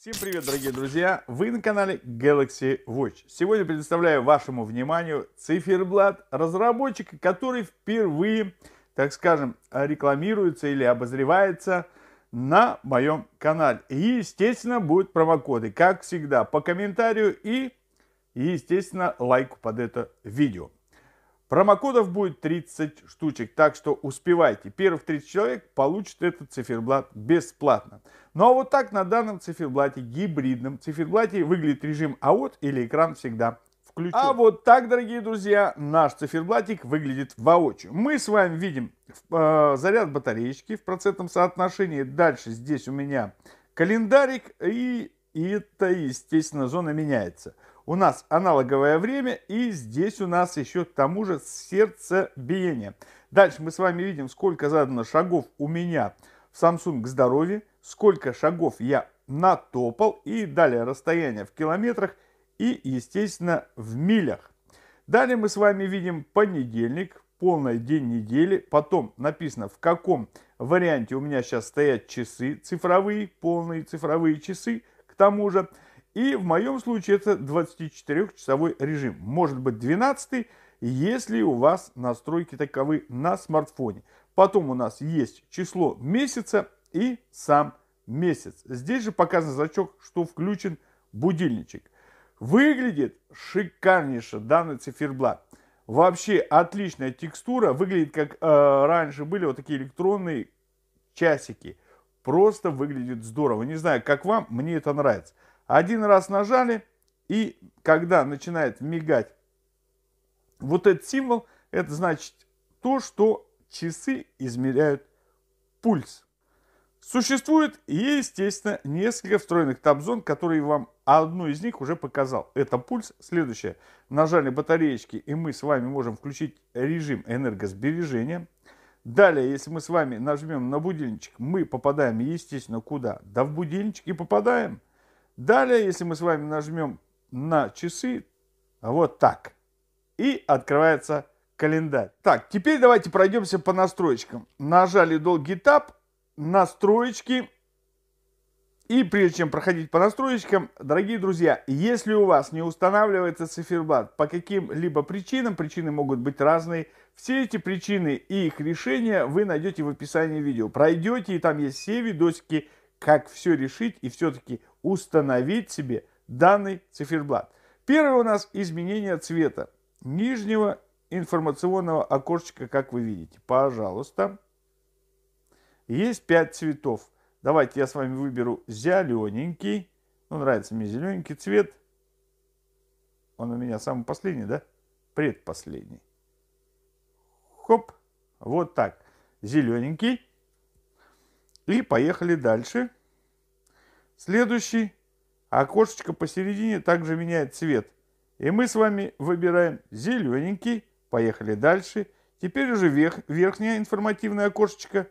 Всем привет, дорогие друзья! Вы на канале Galaxy Watch. Сегодня предоставляю вашему вниманию циферблат разработчика, который впервые, так скажем, рекламируется или обозревается на моем канале. И, естественно, будут промокоды, как всегда, по комментарию и, естественно, лайку под это видео. Промокодов будет 30 штучек, так что успевайте. Первых 30 человек получат этот циферблат бесплатно. Ну а вот так на данном циферблате, гибридном циферблате, выглядит режим АОТ или экран всегда включен. А вот так, дорогие друзья, наш циферблатик выглядит воочию. Мы с вами видим э, заряд батареечки в процентном соотношении. Дальше здесь у меня календарик и, и это, естественно, зона меняется у нас аналоговое время, и здесь у нас еще к тому же сердцебиение. Дальше мы с вами видим, сколько задано шагов у меня в Samsung здоровье, сколько шагов я натопал, и далее расстояние в километрах и, естественно, в милях. Далее мы с вами видим понедельник, полный день недели, потом написано, в каком варианте у меня сейчас стоят часы цифровые, полные цифровые часы, к тому же, и в моем случае это 24-часовой режим. Может быть 12 если у вас настройки таковы на смартфоне. Потом у нас есть число месяца и сам месяц. Здесь же показан значок, что включен будильничек. Выглядит шикарнейше данный циферблат. Вообще отличная текстура. Выглядит как э, раньше были вот такие электронные часики. Просто выглядит здорово. Не знаю, как вам, мне это нравится. Один раз нажали, и когда начинает мигать вот этот символ, это значит то, что часы измеряют пульс. Существует, естественно, несколько встроенных табзон, которые вам одну из них уже показал. Это пульс. Следующее. Нажали батареечки, и мы с вами можем включить режим энергосбережения. Далее, если мы с вами нажмем на будильничек, мы попадаем, естественно, куда? Да в будильничек и попадаем Далее, если мы с вами нажмем на часы, вот так, и открывается календарь. Так, теперь давайте пройдемся по настройкам. Нажали долгий тап, настройки. И прежде чем проходить по настройкам, дорогие друзья, если у вас не устанавливается циферблат по каким-либо причинам, причины могут быть разные, все эти причины и их решения вы найдете в описании видео. Пройдете, и там есть все видосики, как все решить и все-таки установить себе данный циферблат. Первое у нас изменение цвета нижнего информационного окошечка, как вы видите. Пожалуйста. Есть 5 цветов. Давайте я с вами выберу зелененький. Ну, нравится мне зелененький цвет. Он у меня самый последний, да? Предпоследний. Хоп. Вот так. Зелененький. И поехали дальше. Следующий окошечко посередине также меняет цвет. И мы с вами выбираем зелененький. Поехали дальше. Теперь уже верх, верхнее информативное окошечко.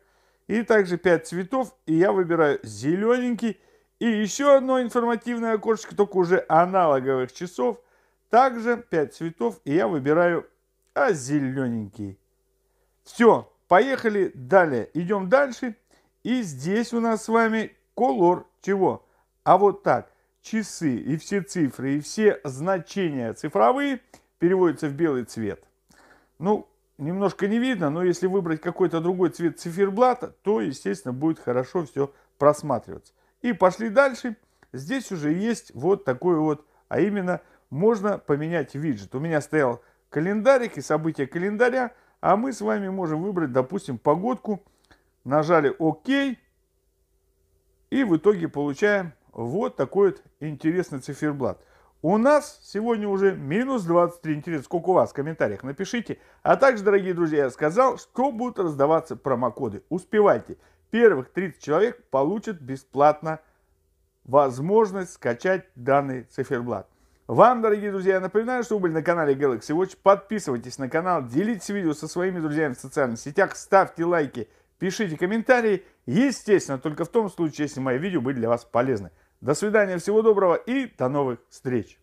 И также 5 цветов. И я выбираю зелененький. И еще одно информативное окошечко, только уже аналоговых часов. Также 5 цветов. И я выбираю а зелененький. Все, поехали далее. Идем дальше. И здесь у нас с вами Color чего? А вот так. Часы и все цифры, и все значения цифровые переводятся в белый цвет. Ну, немножко не видно, но если выбрать какой-то другой цвет циферблата, то, естественно, будет хорошо все просматриваться. И пошли дальше. Здесь уже есть вот такой вот, а именно можно поменять виджет. У меня стоял календарик и события календаря, а мы с вами можем выбрать, допустим, погодку. Нажали ОК, и в итоге получаем вот такой вот интересный циферблат. У нас сегодня уже минус 23. Интересно, сколько у вас в комментариях, напишите. А также, дорогие друзья, я сказал, что будут раздаваться промокоды. Успевайте. Первых 30 человек получат бесплатно возможность скачать данный циферблат. Вам, дорогие друзья, я напоминаю, что вы были на канале Galaxy Watch. Подписывайтесь на канал, делитесь видео со своими друзьями в социальных сетях, ставьте лайки, пишите комментарии, естественно, только в том случае, если мои видео были для вас полезны. До свидания, всего доброго и до новых встреч!